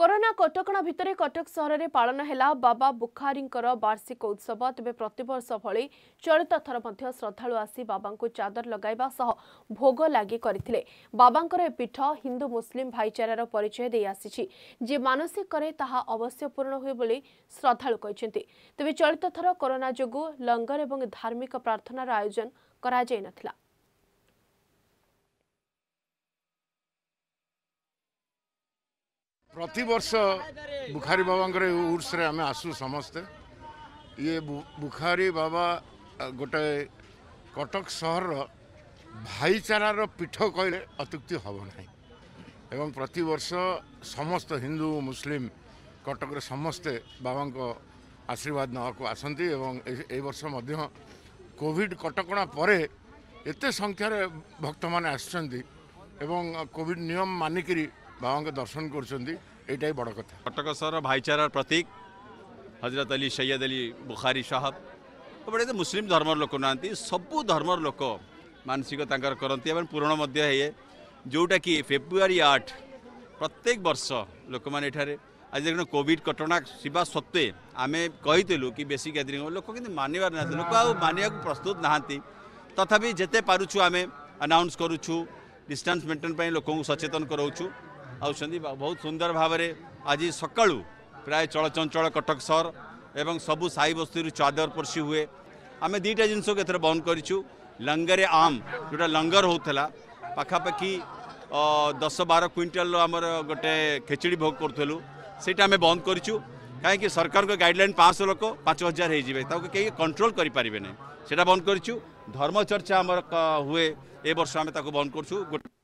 corona କଟକଣା ଭିତରେ କଟକ ସହରରେ ପାଳନ ହେଲା ବାବା ବୁଖାରୀଙ୍କର ବାର୍ଷିକ ଉତ୍ସବ ତେବେ ପ୍ରତିବର୍ଷ ଭଳି ଚଳିତ ଥର ମଧ୍ୟ ଶ୍ରଦ୍ଧାଳୁ ଆସି ବାବାଙ୍କୁ ଚାଦର ଲଗାଇବା ସହ ଭୋଗ ଲାଗି କରିଥିଲେ ବାବାଙ୍କର ଏ ପୀଠ ହିନ୍ଦୁ ମୁସଲିମ ଭାଇଚାରାର ପରିଚୟ ଦେଇଆସିଛି ଯେ ମାନସିକରେ ତାହା ଅବଶ୍ୟ ପୂରଣ ହୁଏ ବୋଲି ଶ୍ରଦ୍ଧାଳୁ କହିଛନ୍ତି ତେବେ ଚଳିତ ଥର କରୋନା ଯୋଗୁଁ ଲଙ୍ଗର ଏବଂ ଧାର୍ମିକ ପ୍ରାର୍ଥନାର ଆୟୋଜନ କରାଯାଇନଥିଲା ପ୍ରତିବର୍ଷ ବୁଖାରୀ ବାବାଙ୍କର ଏଇ ଉର୍ସରେ ଆମେ ଆସୁ ସମସ୍ତେ ଇଏ ବୁଖାରୀ ବାବା ଗୋଟେ କଟକ ସହରର ଭାଇଚାରାର ପୀଠ କହିଲେ ଅତ୍ୟୁକ୍ତି ହେବ ନାହିଁ ଏବଂ ପ୍ରତିବର୍ଷ ସମସ୍ତ ହିନ୍ଦୁ ମୁସଲିମ କଟକରେ ସମସ୍ତେ ବାବାଙ୍କ ଆଶୀର୍ବାଦ ନେବାକୁ ଆସନ୍ତି ଏବଂ ଏଇ ବର୍ଷ ମଧ୍ୟ କୋଭିଡ଼ କଟକଣା ପରେ ଏତେ ସଂଖ୍ୟାରେ ଭକ୍ତମାନେ ଆସିଛନ୍ତି ଏବଂ କୋଭିଡ଼ ନିୟମ ମାନିକିରି ବାବାଙ୍କ ଦର୍ଶନ କରୁଛନ୍ତି ଏଇଟା ହିଁ ବଡ଼ କଥା କଟକ ସହର ଭାଇଚାରାର ପ୍ରତୀକ ହଜରତ ଅଲି ସୈୟଦ ଅଲି ବୁଖାରୀ ସାହବ ଏପଟେ ଏତେ ମୁସଲିମ ଧର୍ମର ଲୋକ ନାହାନ୍ତି ସବୁ ଧର୍ମର ଲୋକ ମାନସିକ ତାଙ୍କର କରନ୍ତି ଏବଂ ପୂରଣ ମଧ୍ୟ ହୁଏ ଯେଉଁଟାକି ଫେବୃଆରୀ ଆଠ ପ୍ରତ୍ୟେକ ବର୍ଷ ଲୋକମାନେ ଏଠାରେ ଆଜି ଦେଖୁନ କୋଭିଡ଼ କଟଣା ଥିବା ସତ୍ତ୍ୱେ ଆମେ କହିଥିଲୁ କି ବେଶୀ ଗ୍ୟାଦରିଂ ହେବ ଲୋକ କିନ୍ତୁ ମାନିବାର ନାହାନ୍ତି ଲୋକ ଆଉ ମାନିବାକୁ ପ୍ରସ୍ତୁତ ନାହାନ୍ତି ତଥାପି ଯେତେ ପାରୁଛୁ ଆମେ ଆନାଉନ୍ସ କରୁଛୁ ଡିଷ୍ଟାନ୍ସ ମେଣ୍ଟେନ୍ ପାଇଁ ଲୋକଙ୍କୁ ସଚେତନ କରାଉଛୁ आहुत सुंदर भाव में आज सका प्राय चलचंचल कटक सर एवं सब साई बस्ती चादर पर्सी हुए आम दुटा जिनस बंद करंगरे आम जो लंगर होता पखापाखी दस बार क्विंटाल आमर गोटे खेचुड़ी भोग करूँ सीटा आम बंद कर सरकार के गाइडलाइन पाँच लोक पांच हजार हो कंट्रोल करें बंद करम चर्चा आम हुए ये बर्ष आम बंद कर